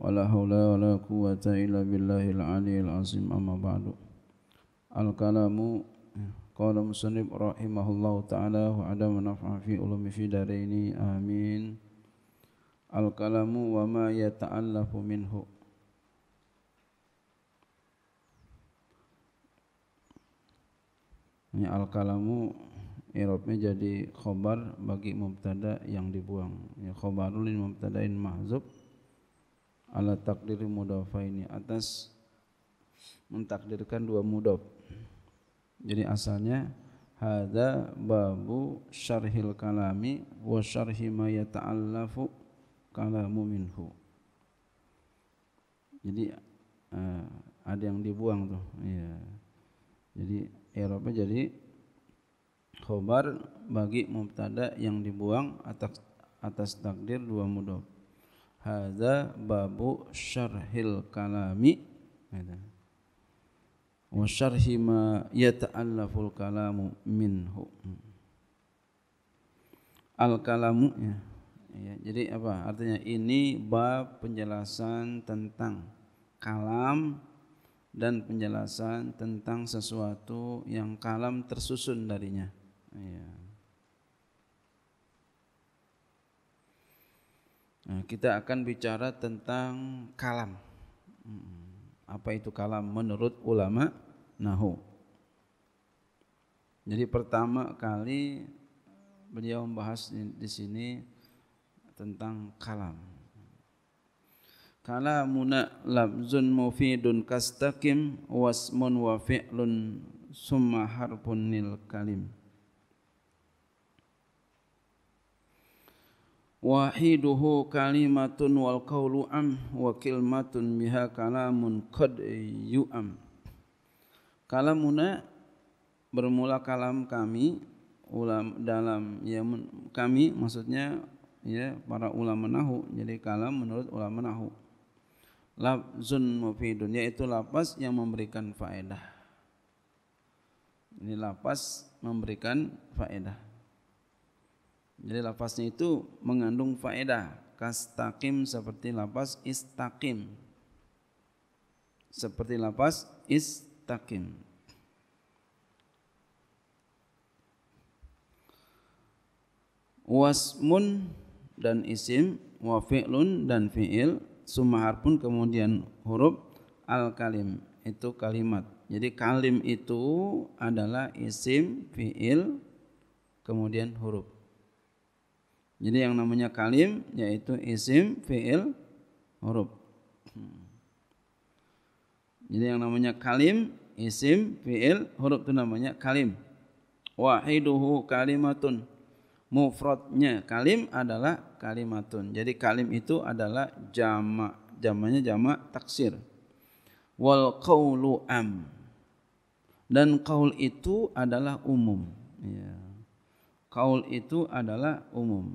wala haula wala quwata illa billahil aliyil azim amma ba'du al kalamu qala musannib rahimahullahu taala wa adam nafa fi ulumi fi daraini amin al kalamu wa ma yata'allafu minhu Ini al kalamu Eropnya jadi khobar bagi mubtada yang dibuang. Ya, khobarul mubtadain mahzub ala takdiri ini atas mentakdirkan dua mudaf. jadi asalnya hada babu syarhil kalami wa syarhi ma yata'allafu kalamu minhu jadi uh, ada yang dibuang tuh Iya. jadi Eropa jadi khobar bagi mubtada yang dibuang atas atas takdir dua mudof hadza babu syarhil kalami gitu. wa syarhi ma yata'allaful kalamu minhu al kalamu ya. ya jadi apa artinya ini bab penjelasan tentang kalam dan penjelasan tentang sesuatu yang kalam tersusun darinya ya. Nah, kita akan bicara tentang kalam. Apa itu kalam menurut ulama nahu? Jadi pertama kali beliau membahas di sini tentang kalam. Kalamuna labzun mufidun kastakim wasmun wa fi'lun summa harfun nil kalim. wahiduhu kalimatun wal qawlu am wa kilmatun biha kalamun qad yu'am kalamuna bermula kalam kami ulam dalam ya kami maksudnya ya para ulama nahu jadi kalam menurut ulama nahu lafzun mufidun yaitu lapas yang memberikan faedah ini lapas memberikan faedah jadi lafaznya itu mengandung faedah. Kastakim seperti lafaz istakim Seperti lafaz istakim Wasmun dan isim, wa fi'lun dan fi'il, sumahar harpun kemudian huruf al-kalim itu kalimat. Jadi kalim itu adalah isim, fi'il, kemudian huruf. Jadi yang namanya kalim yaitu isim, fiil, huruf. Jadi yang namanya kalim, isim, fiil, huruf itu namanya kalim. Wahiduhu kalimatun. Mufradnya kalim adalah kalimatun. Jadi kalim itu adalah jamak. Jamaknya jamak taksir. Wal qawlu am. Dan qaul itu adalah umum. Ya kaul itu adalah umum.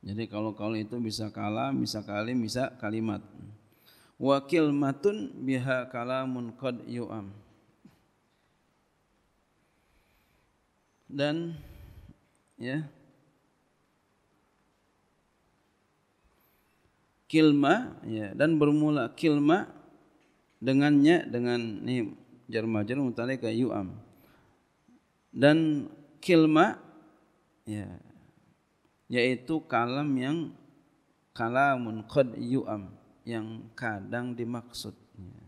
Jadi kalau kaul itu bisa kalam, bisa kalim, bisa kalimat. Wakil matun biha kalamun qad yu'am. Dan ya kilma ya dan bermula kilma dengannya dengan ini jar majrur ke yu'am dan kilma ya yaitu kalam yang kalamun qad yu'am yang kadang dimaksud ya.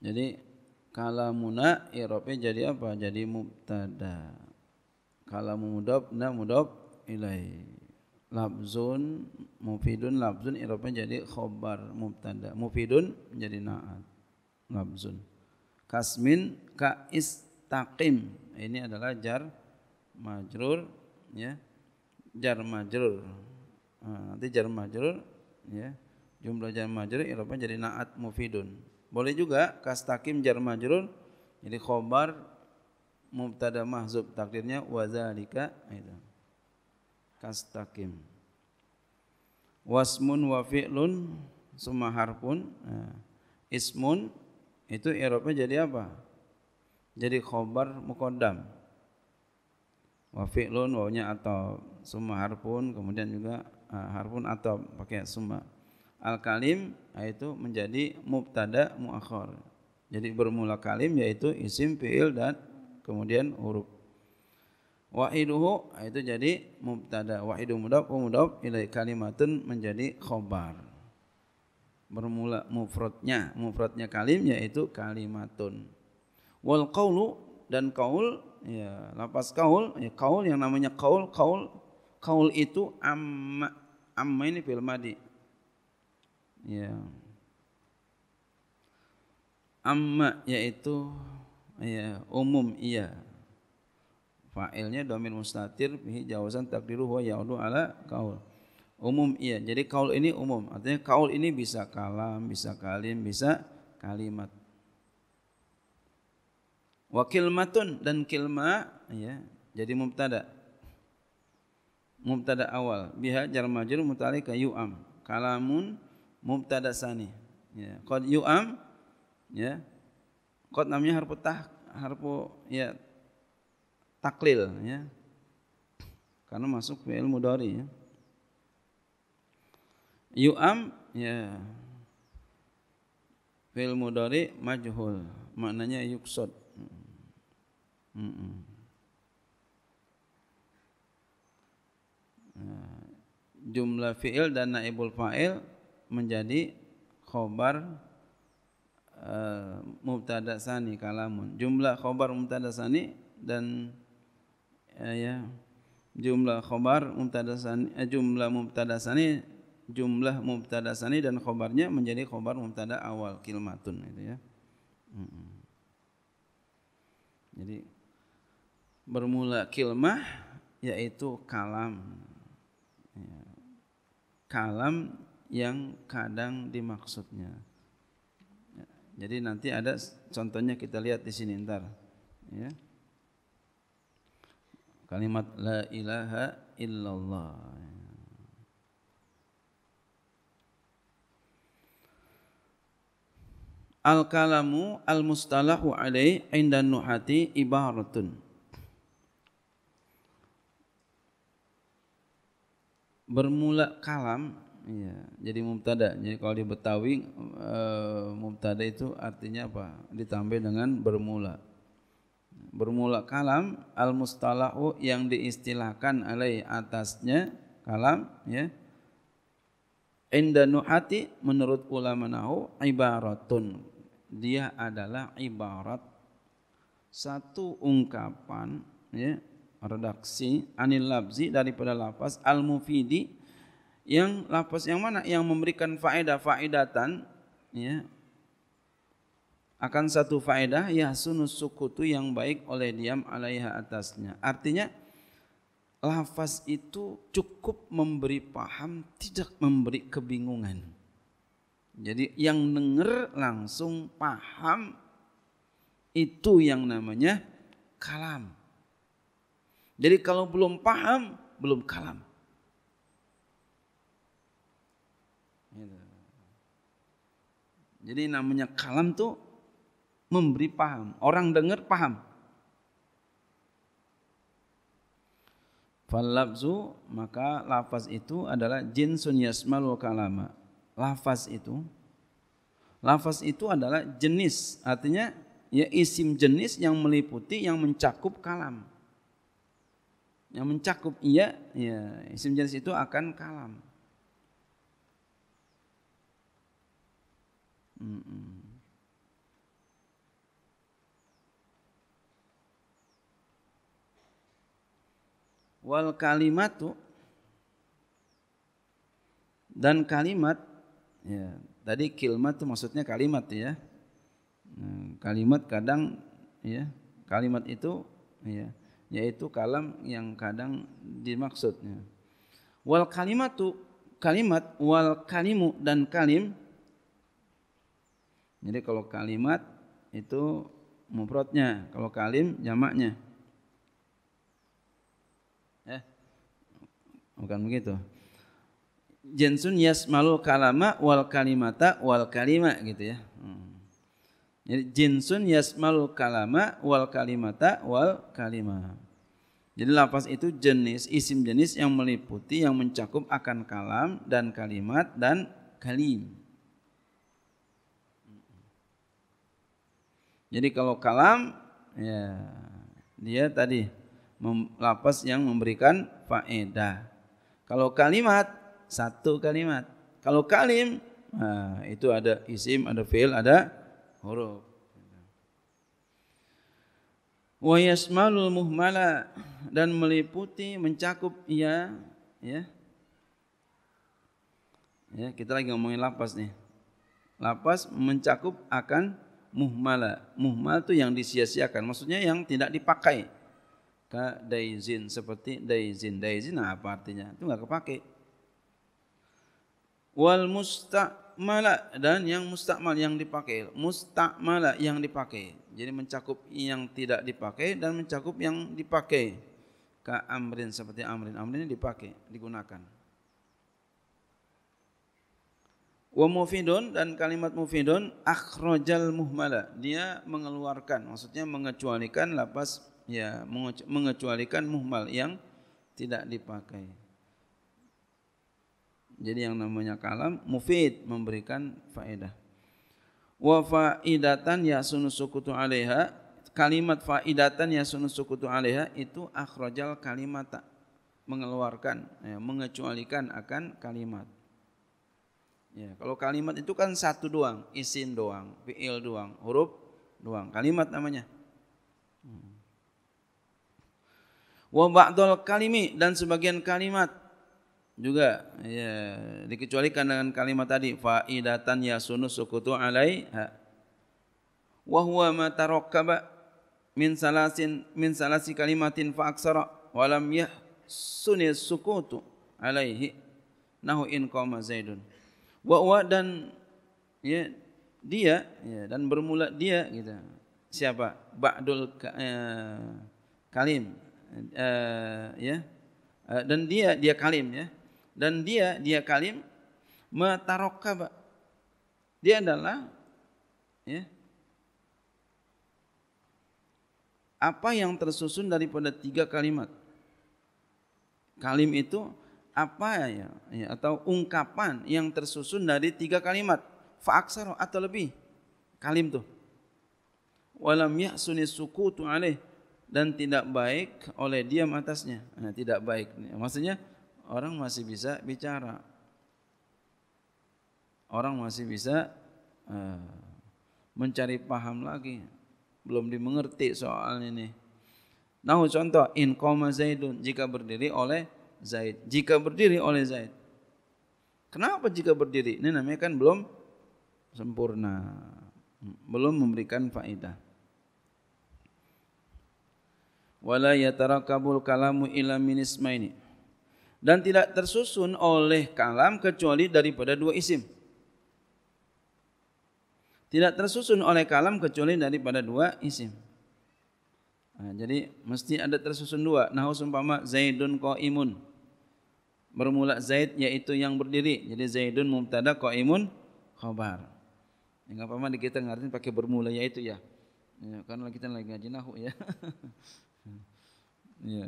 Jadi kalamuna erope jadi apa? Jadi mubtada. Kalamu mudop na mudop ilaih labzun mufidun labzun irobnya jadi khobar mubtada mufidun jadi na'at labzun kasmin ka istaqim ini adalah jar majrur ya jar majrur ah, nanti jar majrur ya jumlah jar majrur irobnya jadi na'at mufidun boleh juga kastakim jar majrur jadi khobar mubtada mahzub takdirnya wazalika itu kastakim wasmun wa fi'lun summa harfun eh, ismun itu i'rabnya jadi apa jadi khobar mukodam wa fi'lun wawnya atau summa harfun kemudian juga eh, harfun atau pakai summa al kalim itu menjadi mubtada muakhar jadi bermula kalim yaitu isim fi'il dan kemudian huruf Wahiduhu ah, itu jadi mubtada. Wahidu mudab mudab ilai kalimatun menjadi khobar. Bermula mufradnya, mufradnya kalim yaitu kalimatun. Wal kaulu dan kaul ya lapas kaul ya kaul yang namanya kaul kaul kaul itu amma amma ini fil madi ya amma yaitu ya umum iya Fa'ilnya domir mustatir bihi jawazan takdiru huwa ya'udu ala kaul. Umum iya. Jadi kaul ini umum. Artinya kaul ini bisa kalam, bisa kalim, bisa kalimat. Wa kilmatun dan kilma ya. Jadi mubtada. Mubtada awal biha jar majrur mutali yu'am. Kalamun mubtada sani. Ya. Qad yu'am ya. Qad namanya harfu tah harfu ya taklil ya. Karena masuk fi'il mudhari ya. Yu'am ya fi'il mudhari majhul, maknanya yuksud. Mm -mm. jumlah fi'il dan naibul fa'il menjadi khobar uh, mubtada sani kalamun. Jumlah khobar mubtada sani dan Ya, ya jumlah khobar mubtada eh, jumlah mubtadasani jumlah mubtadasani dan khobarnya menjadi khobar mubtada awal kilmatun itu ya jadi bermula kilmah yaitu kalam ya. kalam yang kadang dimaksudnya ya. jadi nanti ada contohnya kita lihat di sini ntar ya kalimat la ilaha illallah Al kalamu al mustalahu alaih indan nuhati ibaratun bermula kalam ya jadi mubtada jadi kalau di Betawi e, mubtada itu artinya apa ditambah dengan bermula bermula kalam al mustalahu yang diistilahkan alai atasnya kalam ya menurut ulama nahu ibaratun dia adalah ibarat satu ungkapan ya redaksi anil labzi daripada lapas al mufidi yang lapas yang mana yang memberikan faedah faedatan ya akan satu faedah ya sunus sukutu yang baik oleh diam alaiha atasnya. Artinya lafaz itu cukup memberi paham, tidak memberi kebingungan. Jadi yang dengar langsung paham itu yang namanya kalam. Jadi kalau belum paham, belum kalam. Gitu. Jadi namanya kalam tuh memberi paham. Orang dengar paham. Falabzu maka lafaz itu adalah jinsun wa kalama. Lafaz itu lafaz itu adalah jenis, artinya ya isim jenis yang meliputi yang mencakup kalam. Yang mencakup iya, ya isim jenis itu akan kalam. Mm -mm. wal kalimatu dan kalimat ya tadi kilmat itu maksudnya kalimat ya hmm, kalimat kadang ya kalimat itu ya yaitu kalam yang kadang dimaksudnya wal kalimatu kalimat wal kalimu dan kalim jadi kalau kalimat itu mufradnya kalau kalim jamaknya Ya. Bukan begitu. Jensun yasmalu kalama wal kalimata wal kalima gitu ya. Hmm. Jadi jinsun yasmalu kalama wal kalimata wal kalima. Jadi lapas itu jenis, isim jenis yang meliputi, yang mencakup akan kalam dan kalimat dan kalim. Jadi kalau kalam, ya dia tadi lapas yang memberikan faedah. Kalau kalimat satu kalimat. Kalau kalim nah, itu ada isim, ada fiil, ada huruf. Wa yasmalul muhmala dan meliputi mencakup ia, ya. Ya, kita lagi ngomongin lapas nih. Lapas mencakup akan muhmala. Muhmal itu yang disia-siakan, maksudnya yang tidak dipakai Ka daizin seperti daizin. Daizin apa artinya? Itu nggak kepake. Wal musta'mala dan yang mustakmal yang dipakai. musta'mala yang dipakai. Jadi mencakup yang tidak dipakai dan mencakup yang dipakai. Ka amrin seperti amrin. Amrin dipakai, digunakan. Wa mufidun dan kalimat mufidun akhrajal muhmala. Dia mengeluarkan, maksudnya mengecualikan lapas ya mengecualikan muhmal yang tidak dipakai. Jadi yang namanya kalam mufid memberikan faedah. Wa faidatan ya sukutu alaiha kalimat faidatan ya sukutu alaiha itu akhrajal kalimata mengeluarkan ya, mengecualikan akan kalimat. Ya, kalau kalimat itu kan satu doang, isin doang, fiil doang, huruf doang, kalimat namanya. wa ba'dul kalimi dan sebagian kalimat juga ya, dikecualikan dengan kalimat tadi faidatan yasunu sukutu alaiha wa huwa ma tarakkaba min salasin min salasi kalimatin fa aksara wa lam yahsuni sukutu alaihi nahu in qama zaidun wa wa dan ya dia ya, dan bermula dia gitu siapa ba'dul ka, eh, kalim uh, ya uh, dan dia dia kalim ya dan dia dia kalim pak. dia adalah ya apa yang tersusun daripada tiga kalimat kalim itu apa ya, ya atau ungkapan yang tersusun dari tiga kalimat faaksaro atau lebih kalim tuh walam yahsuni sukutu alaih dan tidak baik oleh diam atasnya. Nah, tidak baik. Maksudnya orang masih bisa bicara. Orang masih bisa uh, mencari paham lagi. Belum dimengerti soal ini. Nah, contoh in koma Zaidun jika berdiri oleh Zaid. Jika berdiri oleh Zaid. Kenapa jika berdiri? Ini namanya kan belum sempurna. Belum memberikan faedah wala yatarakabul kalamu ila min ismaini dan tidak tersusun oleh kalam kecuali daripada dua isim tidak tersusun oleh kalam kecuali daripada dua isim nah, jadi mesti ada tersusun dua nahu seumpama zaidun qaimun bermula zaid yaitu yang berdiri jadi zaidun mubtada qaimun khabar enggak ya, apa-apa kita ngerti pakai bermula yaitu ya, ya karena kita lagi ngaji nahu ya Ya,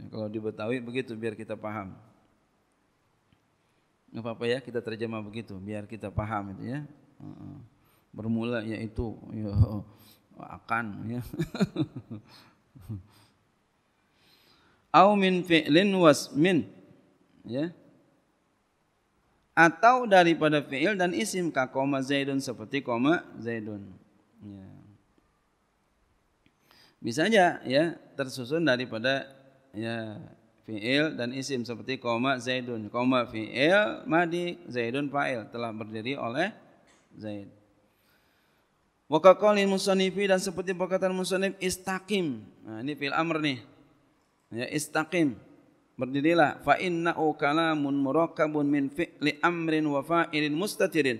ya, kalau di Betawi begitu biar kita paham. Enggak apa-apa ya kita terjemah begitu biar kita paham itu ya. Bermula yaitu ya akan ya. Au min fi'lin min ya. Atau daripada fi'il dan isim ka koma zaidun seperti koma zaidun. Ya. Bisa aja ya tersusun daripada ya fiil dan isim seperti koma zaidun koma fiil madi zaidun fa'il telah berdiri oleh zaid Wakakoli musonifi dan seperti perkataan musonif istakim. Nah, ini fil amr nih. Ya, istakim. Berdirilah. Fa inna'u kalamun murakkabun min fi'li amrin wa fa'ilin mustatirin.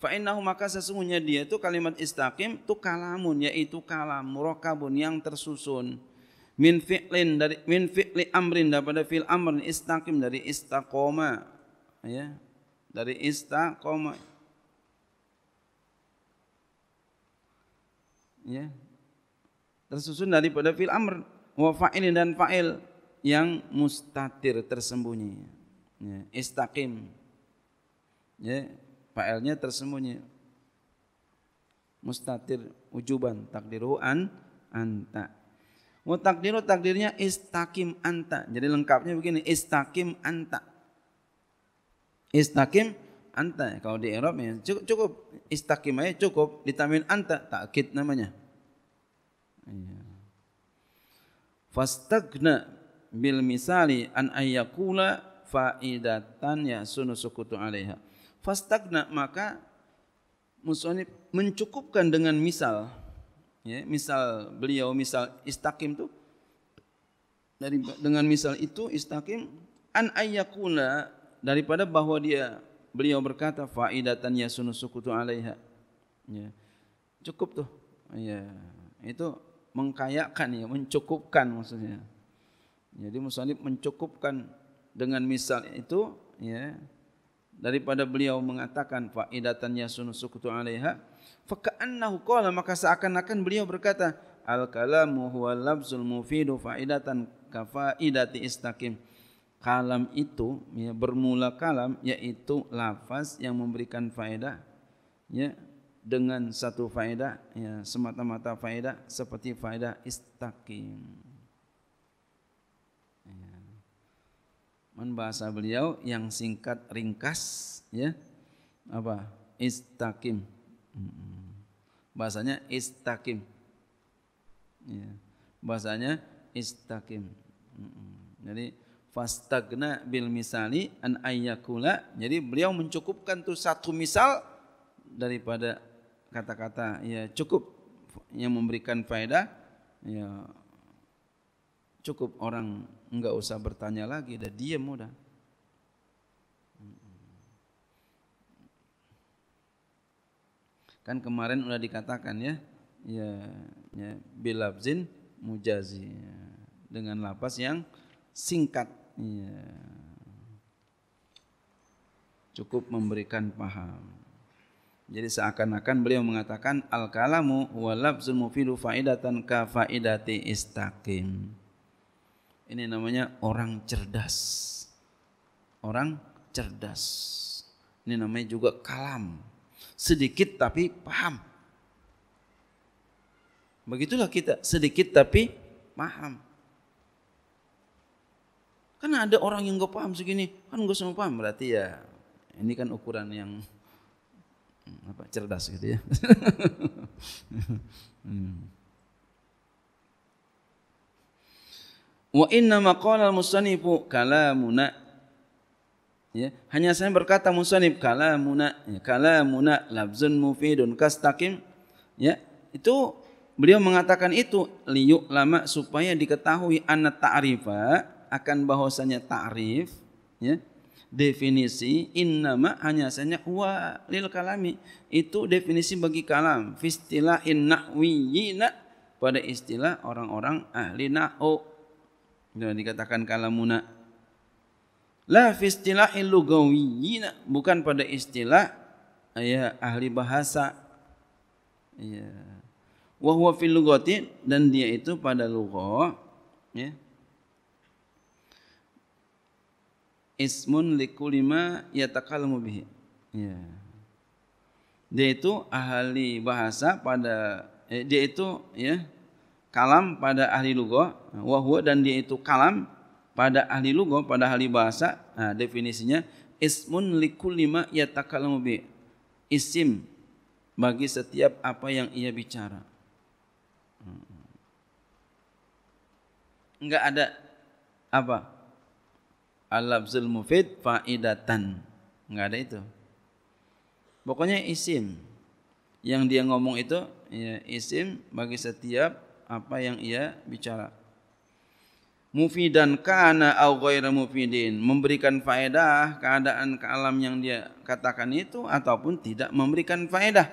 Fa innahu maka sesungguhnya dia itu kalimat istakim itu kalamun. Yaitu kalam murakkabun yang tersusun min fi'lin dari min fi'li amrin daripada fi'l amrin istaqim dari istaqoma ya dari istaqoma ya tersusun daripada fi'l amr wa fa'ilin dan fa'il yang mustatir tersembunyi ya istaqim ya fa'ilnya tersembunyi mustatir ujuban takdiru an anta Mutakdiru takdirnya istakim anta. Jadi lengkapnya begini, istakim anta. Istakim anta. Kalau di Eropa ya cukup, cukup istakim aja cukup ditambahin anta takkit namanya. Iya. Fastagna bil misali an ayyakula faidatan ya sunu sukutu alaiha. Fastagna maka musonib mencukupkan dengan misal ya, misal beliau misal istakim tuh dari dengan misal itu istakim an ayakuna daripada bahwa dia beliau berkata faidatan yasunu sukutu alaiha ya cukup tuh ya itu mengkayakan ya mencukupkan maksudnya jadi musannif mencukupkan dengan misal itu ya daripada beliau mengatakan faidatan yasunu sukutu alaiha faka'annahu qala maka seakan-akan beliau berkata al kalamu huwa lafzul mufidu faidatan ka faidati istaqim kalam itu ya, bermula kalam yaitu lafaz yang memberikan faedah ya dengan satu faedah ya semata-mata faedah seperti faedah istaqim bahasa beliau yang singkat ringkas ya apa istakim bahasanya istakim ya. bahasanya istakim jadi fastagna bil misali an ayyakula jadi beliau mencukupkan tuh satu misal daripada kata-kata ya cukup yang memberikan faedah ya cukup orang enggak usah bertanya lagi udah diam mudah. kan kemarin udah dikatakan ya ya ya bilabzin mujazi ya. dengan lapas yang singkat ya. cukup memberikan paham jadi seakan-akan beliau mengatakan al kalamu wa lafzul mufidu faidatan ka faidati istaqim ini namanya orang cerdas. Orang cerdas. Ini namanya juga kalam. Sedikit tapi paham. Begitulah kita, sedikit tapi paham. Kan ada orang yang gak paham segini, kan gue semua paham berarti ya ini kan ukuran yang hmm, apa cerdas gitu ya. Hmm. Wa inna maqala al-musannifu kalamuna. Ya, hanya saya berkata musannif kalamuna, ya, kalamuna labzun mufidun kastaqim. Ya, itu beliau mengatakan itu liyuk lama supaya diketahui anna ta'rifa akan bahwasanya ta'rif ya definisi innama hanya saja huwa lil kalami itu definisi bagi kalam fistilah innahwiyina pada istilah orang-orang ahli nahwu dan nah, dikatakan kalamuna. La fi istilahil lugawiyyin bukan pada istilah ya ahli bahasa. Ya. Wa huwa fil lugati dan dia itu pada lugah ya. Ismun likulima yatakallamu bihi. Ya. Dia itu ahli bahasa pada eh, dia itu ya kalam pada ahli lugo wahwa dan dia itu kalam pada ahli lugo pada ahli bahasa nah, definisinya ismun likul lima yatakallamu bi isim bagi setiap apa yang ia bicara enggak ada apa al mufid faidatan enggak ada itu pokoknya isim yang dia ngomong itu ya, isim bagi setiap apa yang ia bicara. Mufidan kana au ghairu mufidin, memberikan faedah keadaan kalam yang dia katakan itu ataupun tidak memberikan faedah.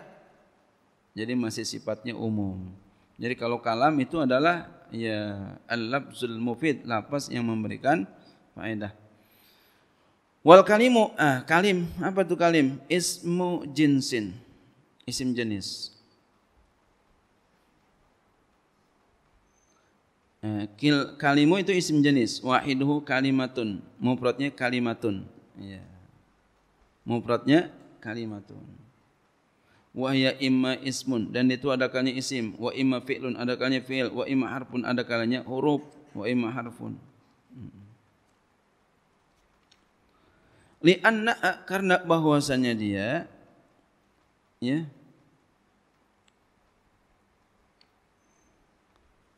Jadi masih sifatnya umum. Jadi kalau kalam itu adalah ya al-lafzul mufid, lapas yang memberikan faedah. Wal kalimu ah kalim apa tuh kalim? Ismu jinsin. Isim jenis. Eh, kil kalimu itu isim jenis wahiduhu kalimatun mufradnya kalimatun ya mufradnya kalimatun wahya imma ismun dan itu ada kalanya isim wa imma fi'lun ada kalanya fi'il wa imma harfun ada kalanya huruf wa imma harfun Li hmm. li'anna karena bahwasanya dia ya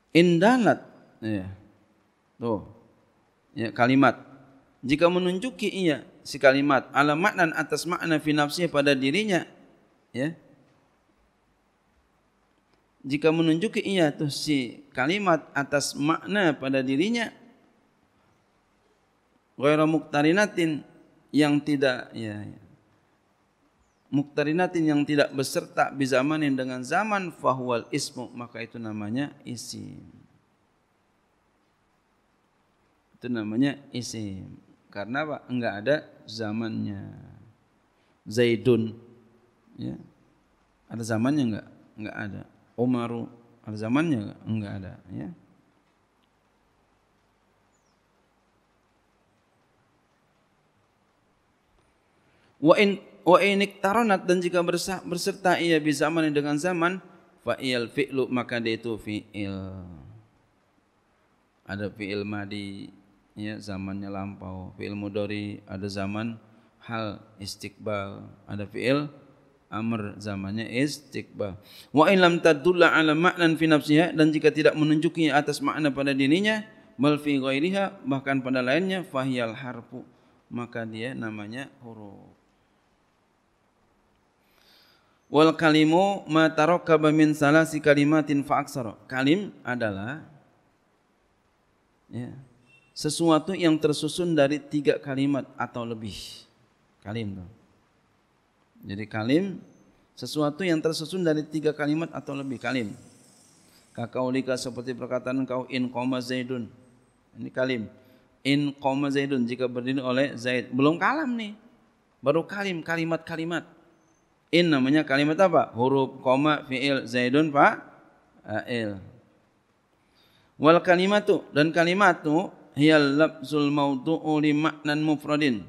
indalat Ya. Tuh. Ya, kalimat. Jika menunjuki ia si kalimat ala makna atas makna fi nafsi pada dirinya, ya. Jika menunjuki ia tuh si kalimat atas makna pada dirinya ghairu muktarinatin yang tidak ya, ya. muktarinatin yang tidak beserta bizamanin dengan zaman fahwal ismu maka itu namanya isim Itu namanya isim. Karena apa? Enggak ada zamannya. Zaidun. Ya. Ada zamannya enggak? Enggak ada. Umaru. Ada zamannya enggak? Enggak ada. Ya. Wa in wa inik taronat dan jika berserta ia bisa zaman dengan zaman fa'il fi'lu maka dia itu fi'il. Ada fi'il madi, ya zamannya lampau. Fi'il mudori ada zaman hal istiqbal, ada fi'il amr zamannya istiqbal. Wa in lam tadulla ala ma'nan fi nafsiha dan jika tidak menunjuki atas makna pada dirinya, bal fi ghairiha bahkan pada lainnya fahyal harfu maka dia namanya huruf. Wal kalimu ma tarakkaba min salasi kalimatin fa aksara. Kalim adalah ya, sesuatu yang tersusun dari tiga kalimat atau lebih. Kalim tuh. Jadi kalim sesuatu yang tersusun dari tiga kalimat atau lebih kalim. Kakaulika seperti perkataan kau in koma zaidun. Ini kalim. In koma zaidun jika berdiri oleh zaid. Belum kalam nih. Baru kalim kalimat-kalimat. In namanya kalimat apa? Huruf koma fiil zaidun fa'il. Wal kalimat tuh dan kalimat tuh hiyal lafzul maudu'u li maknan mufradin.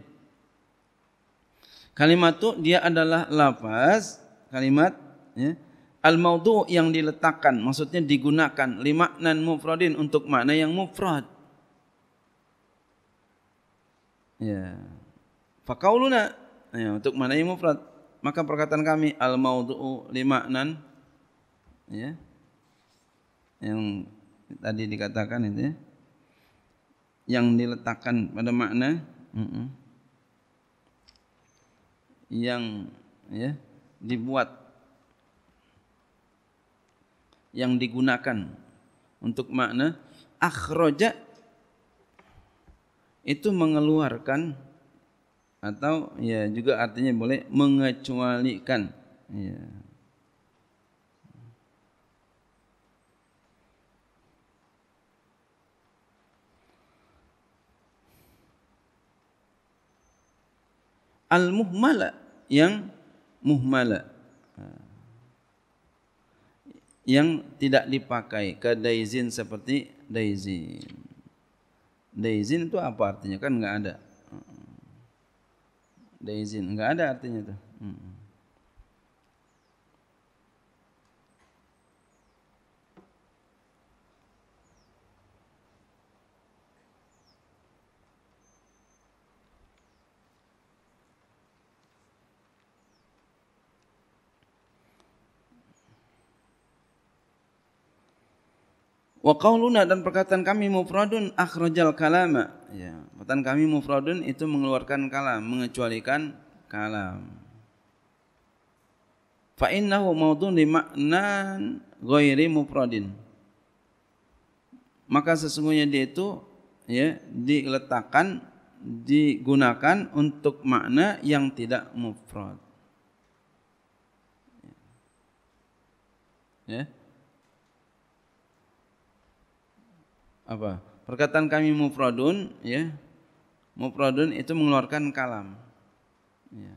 Kalimat itu dia adalah lafaz kalimat ya, al maudu yang diletakkan maksudnya digunakan li maknan mufradin untuk makna yang mufrad. Ya. Fakauluna ya, untuk makna yang mufrad. Maka perkataan kami al maudu'u li maknan ya. Yang tadi dikatakan itu ya yang diletakkan pada makna yang ya dibuat yang digunakan untuk makna akhroja itu mengeluarkan atau ya juga artinya boleh mengecualikan ya al-muhmala yang muhmala yang tidak dipakai ke daizin seperti daizin. Daizin itu apa artinya? Kan nggak ada. Daizin nggak ada artinya tuh. Hmm. Wa qauluna dan perkataan kami mufradun akhrajal kalama. Ya, perkataan kami mufradun itu mengeluarkan kalam, mengecualikan kalam. Fa innahu maudhun li ma'nan ghairi mufradin. Maka sesungguhnya dia itu ya diletakkan digunakan untuk makna yang tidak mufrad. Ya. ya. apa? Perkataan kami mufradun ya. Mufradun itu mengeluarkan kalam. Ya.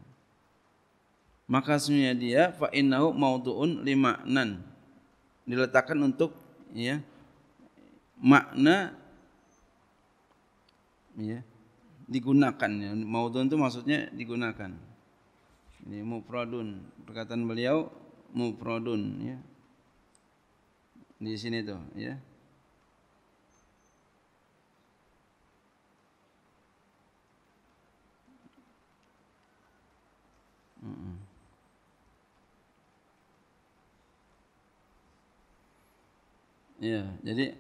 Maka semuanya dia fa innahu mauduun limaknan. Diletakkan untuk ya makna ya digunakan ya. mauduun itu maksudnya digunakan. Ini mufradun. Perkataan beliau mufradun ya. Di sini tuh ya Mm-mm. Ya, jadi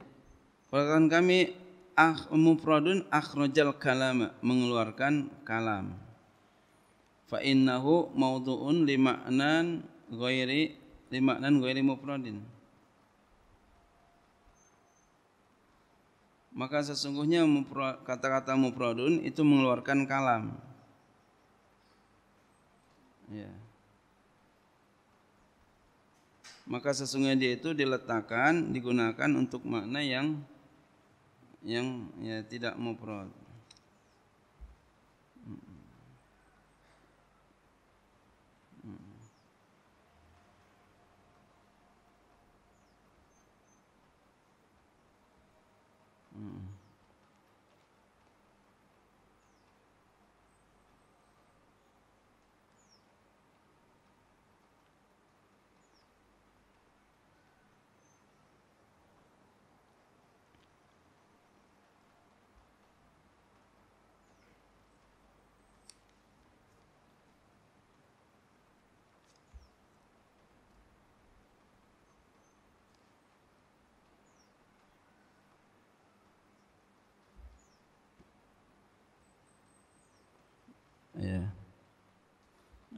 perkataan kami akh, mufradun akhrajal kalam mengeluarkan kalam. Fa innahu mawdu'un li ma'nan ghairi li ma'nan ghairi mufradin. Maka sesungguhnya kata-kata mufradun itu mengeluarkan kalam Ya. Maka sesungguhnya dia itu diletakkan, digunakan untuk makna yang yang ya tidak mufrad.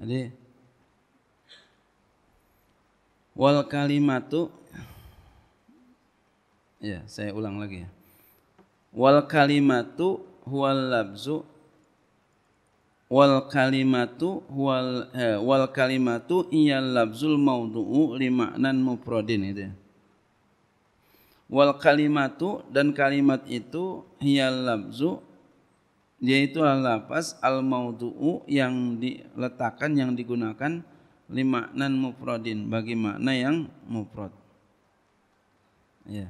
Jadi wal kalimatu ya saya ulang lagi ya wal kalimatu huwal labzu wal kalimatu huwal eh, wal kalimatu iyal labzul maudu'u li ma'nan mufradin itu ya. wal kalimatu dan kalimat itu hiyal labzu yaitu lafaz al-maudu'u yang diletakkan yang digunakan maknan mufradin bagi makna yang mufrad. Ya.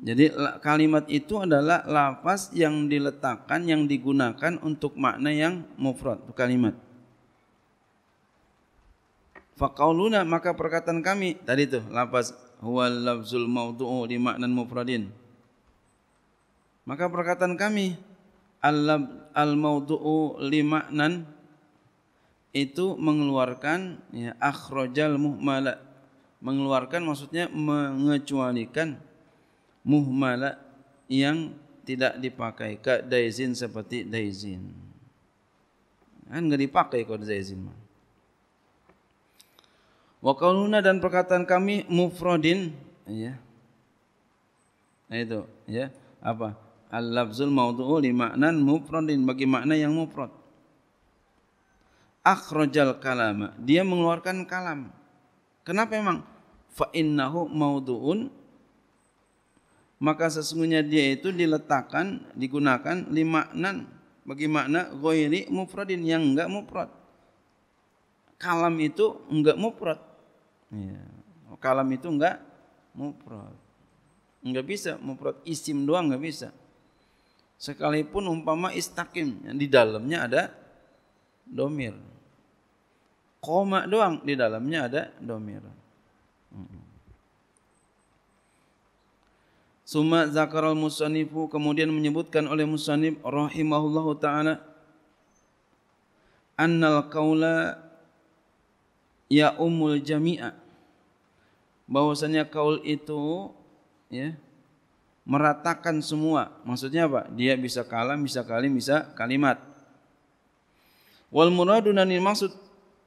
Jadi kalimat itu adalah lafaz yang diletakkan yang digunakan untuk makna yang mufrad kalimat. Faqauluna maka perkataan kami tadi itu lafaz huwa lafzul maudu'u li maknan mufradin. Maka perkataan kami al-mawdu'u limaknan itu mengeluarkan ya akhrajal muhmala mengeluarkan maksudnya mengecualikan muhmala yang tidak dipakai ke daizin seperti daizin kan nggak dipakai kalau daizin wa qauluna dan perkataan kami mufradin ya nah itu ya apa Al-lafzul mawdu'u li maknan mufradin bagi makna yang mufrad. Akhrajal kalama, dia mengeluarkan kalam. Kenapa emang? Fa innahu mawdu'un maka sesungguhnya dia itu diletakkan digunakan li maknan bagi makna ghairi mufradin yang enggak mufrad. Kalam itu enggak mufrad. Iya. Kalam itu enggak mufrad. Enggak bisa mufrad isim doang enggak bisa sekalipun umpama istakim yang di dalamnya ada domir koma doang di dalamnya ada domir Suma zakaral musanifu kemudian menyebutkan oleh musanif rahimahullahu taala annal kaula ya umul jami'a bahwasanya kaul itu ya meratakan semua. Maksudnya apa? Dia bisa kalam, bisa kalim, bisa kalimat. Wal muradu nani maksud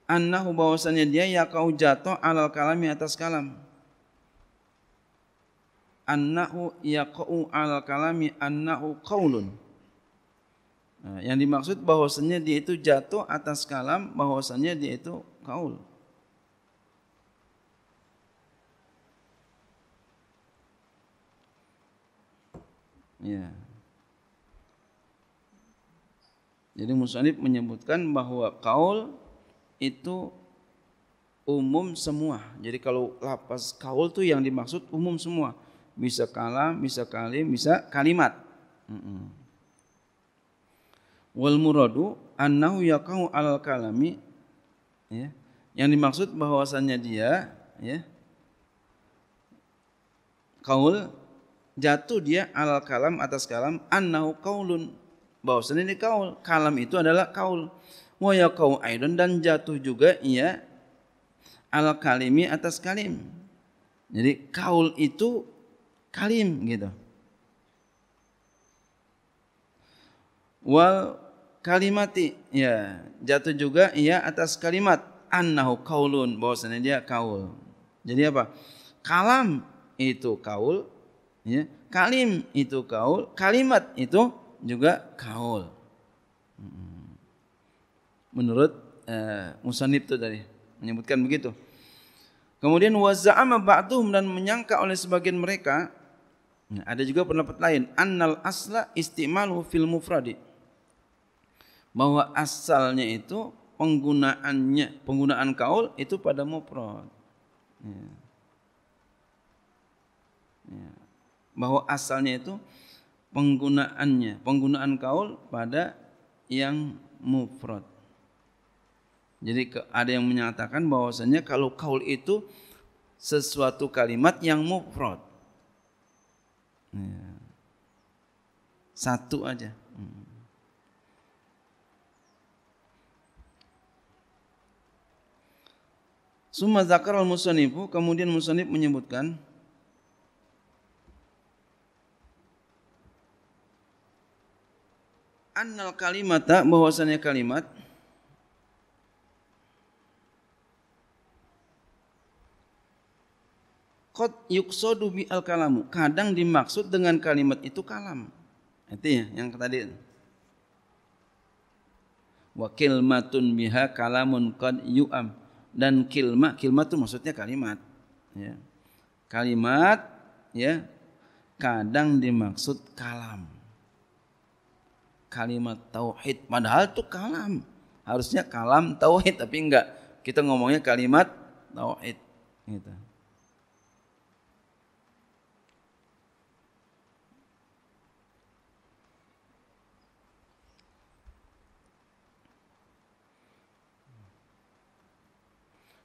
annahu bahwasanya dia ya kau jatuh alal kalami atas kalam. Annahu kau alal kalami annahu kaulun. Nah, yang dimaksud bahwasanya dia itu jatuh atas kalam, bahwasanya dia itu kaul. Ya. Jadi Musanib menyebutkan bahwa kaul itu umum semua. Jadi kalau lapas kaul tuh yang dimaksud umum semua. Bisa kalam, bisa kalim, bisa kalimat. Wal muradu annahu yakau al kalami ya. Yang dimaksud bahwasannya dia ya kaul jatuh dia alal kalam atas kalam annahu kaulun bahwa ini kaul kalam itu adalah kaul wa kaul aidan dan jatuh juga ia al kalimi atas kalim jadi kaul itu kalim gitu wal kalimati ya jatuh juga ia atas kalimat annahu kaulun bahwasanya dia kaul jadi apa kalam itu kaul Ya, kalim itu kaul, kalimat itu juga kaul. Menurut uh, eh, Musanib itu tadi menyebutkan begitu. Kemudian waza'ama ba'duhum dan menyangka oleh sebagian mereka nah, ada juga pendapat lain annal asla istimalu fil mufradi bahwa asalnya itu penggunaannya penggunaan kaul itu pada mufrad. Ya. Ya bahwa asalnya itu penggunaannya, penggunaan kaul pada yang mufrad. Jadi ada yang menyatakan bahwasanya kalau kaul itu sesuatu kalimat yang mufrad. Ya. Satu aja. Hmm. Suma zakar al-musanifu, kemudian musanif menyebutkan annal kalimata bahwasanya kalimat Kot yuksodu bi al kalamu. Kadang dimaksud dengan kalimat itu kalam. Artinya yang tadi. Wa kilmatun biha kalamun qad yu'am. Dan kilma, kilma itu maksudnya kalimat. Ya. Kalimat ya kadang dimaksud kalam kalimat tauhid. Padahal itu kalam. Harusnya kalam tauhid tapi enggak. Kita ngomongnya kalimat tauhid gitu.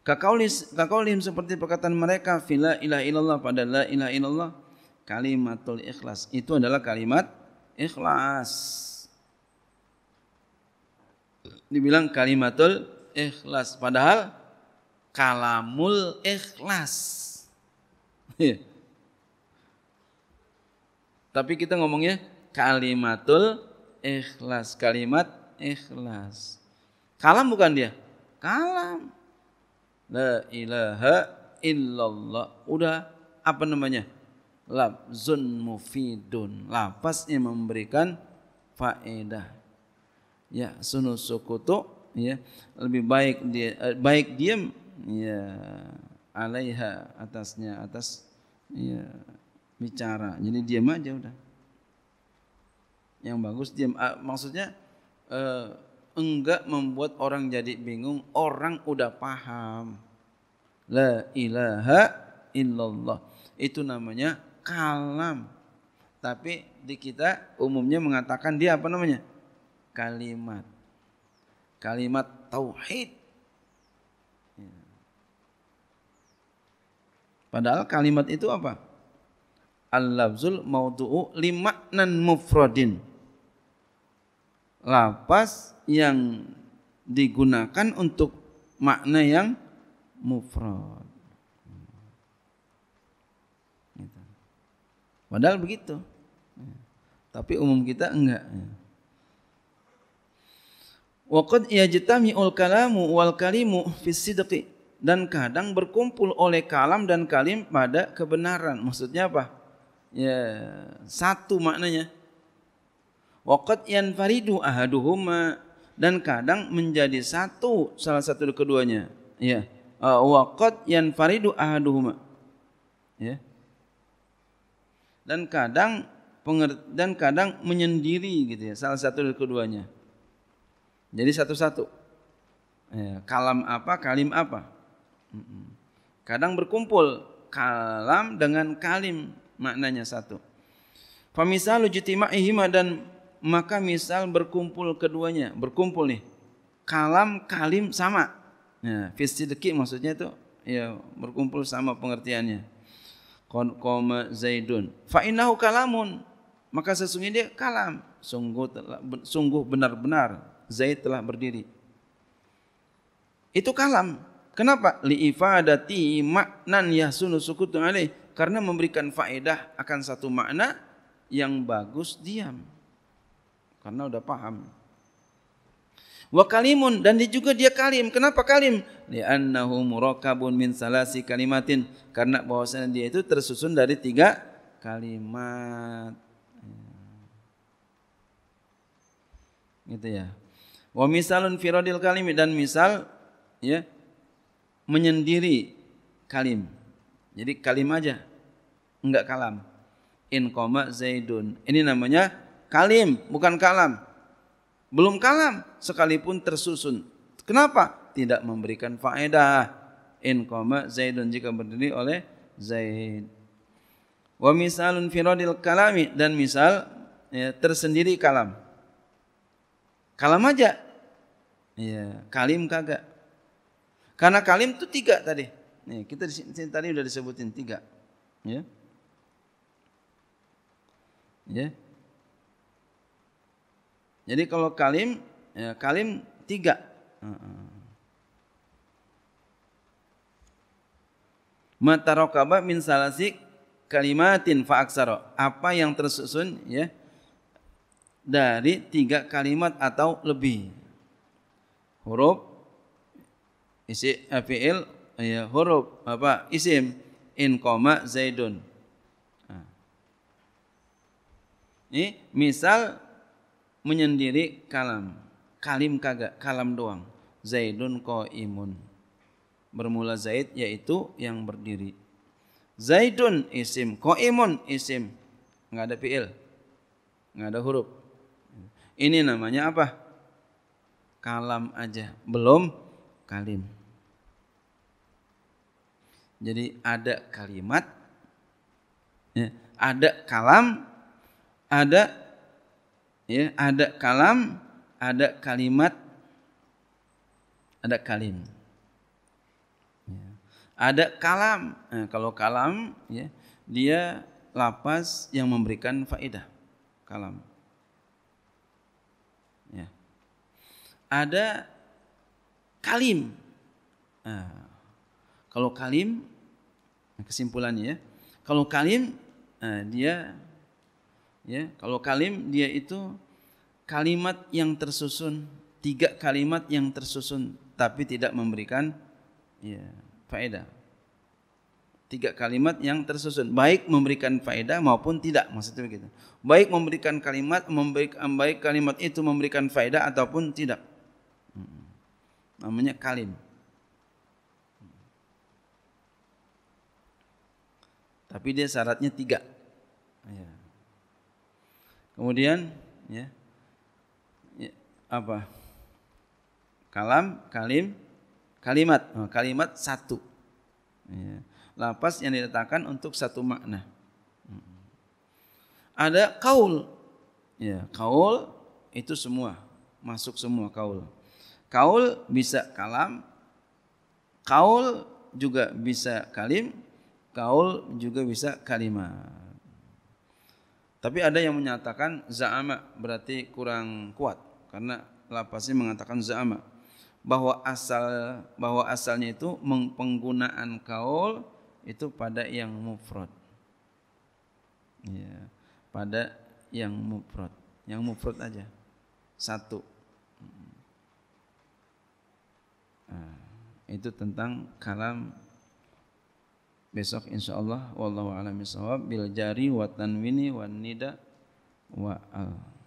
kakaulim seperti perkataan mereka fila ilah ilallah pada la ilah ilallah kalimatul ikhlas itu adalah kalimat ikhlas dibilang kalimatul ikhlas padahal kalamul ikhlas iya. tapi kita ngomongnya kalimatul ikhlas kalimat ikhlas kalam bukan dia kalam la ilaha illallah udah apa namanya lafzun mufidun lapasnya memberikan faedah ya sunu sukutu ya lebih baik dia eh, baik diam ya alaiha atasnya atas ya bicara jadi diam aja udah yang bagus diam ah, maksudnya eh, enggak membuat orang jadi bingung orang udah paham la ilaha illallah itu namanya kalam tapi di kita umumnya mengatakan dia apa namanya kalimat kalimat tauhid ya. padahal kalimat itu apa al-lafzul maudu'u limaknan mufradin lapas yang digunakan untuk makna yang mufrad gitu. padahal begitu ya. tapi umum kita enggak ya. Wakat qad ul kalamu wal kalimu fisidaki dan kadang berkumpul oleh kalam dan kalim pada kebenaran. Maksudnya apa? Ya, satu maknanya. Wakat qad faridu ahaduhuma dan kadang menjadi satu salah satu keduanya. Ya. Uh, wakat qad faridu ahaduhuma. Ya. Dan kadang dan kadang menyendiri gitu ya salah satu dari keduanya. Jadi satu-satu. Iya, kalam apa, kalim apa. Kadang berkumpul kalam dengan kalim maknanya satu. Famisalu ihima dan maka misal berkumpul keduanya, berkumpul nih. Kalam, kalim sama. Ya, fisidki maksudnya itu ya berkumpul sama pengertiannya. Koma Zaidun. Fa inahu kalamun. Maka sesungguhnya dia kalam. Sungguh sungguh benar-benar Zaid telah berdiri. Itu kalam. Kenapa? Li'ifadati maknan yahsunu sukutu alaih. Karena memberikan faedah akan satu makna yang bagus diam. Karena udah paham. Wa kalimun dan dia juga dia kalim. Kenapa kalim? Li'annahu murakabun min salasi kalimatin. Karena bahwasanya dia itu tersusun dari tiga kalimat. Gitu ya. Wa misalun firadil kalimi dan misal ya menyendiri kalim. Jadi kalim aja, enggak kalam. In koma zaidun. Ini namanya kalim, bukan kalam. Belum kalam sekalipun tersusun. Kenapa? Tidak memberikan faedah. In koma zaidun jika berdiri oleh zaid. Wa misalun firadil kalami dan misal ya, tersendiri kalam Kalam aja. Iya, kalim kagak. Karena kalim itu tiga tadi. Nih, kita di sini tadi udah disebutin tiga. Ya. Ya. Jadi kalau kalim, ya, kalim tiga. Mata rokaba min salasik kalimatin faaksaro. Apa yang tersusun ya dari tiga kalimat atau lebih. Huruf isi eh, fiil ya huruf apa isim in koma zaidun. Nah. Ini misal menyendiri kalam. Kalim kagak, kalam doang. Zaidun ko imun. Bermula Zaid yaitu yang berdiri. Zaidun isim, koimun isim. nggak ada fiil. nggak ada huruf. Ini namanya apa? Kalam aja, belum kalim. Jadi ada kalimat, ya, ada kalam, ada ya, ada kalam, ada kalimat, ada kalim. Ya. Ada kalam. Nah, kalau kalam ya, dia lapas yang memberikan faedah. Kalam. ada kalim. Nah, kalau kalim nah, kesimpulannya ya. Kalau kalim nah, dia ya, kalau kalim dia itu kalimat yang tersusun, tiga kalimat yang tersusun tapi tidak memberikan ya faedah. Tiga kalimat yang tersusun, baik memberikan faedah maupun tidak, maksudnya begitu. Baik memberikan kalimat, membaik, baik kalimat itu memberikan faedah ataupun tidak. Namanya kalim. Tapi dia syaratnya tiga. Iya. Kemudian ya, ya apa? Kalam, kalim, kalimat. Oh, kalimat satu. Ya. Lapas yang diletakkan untuk satu makna. Ada kaul. Ya, kaul itu semua masuk semua kaul. Kaul bisa kalam, kaul juga bisa kalim, kaul juga bisa kalimat. Tapi ada yang menyatakan za'ama berarti kurang kuat karena lapasnya mengatakan za'ama bahwa asal bahwa asalnya itu penggunaan kaul itu pada yang mufrad. Ya, pada yang mufrad, yang mufrad aja. Satu. Ah, itu tentang kalam besok insyaallah wallahu a'lam bissawab bil jari watan tanwini wanida wa al.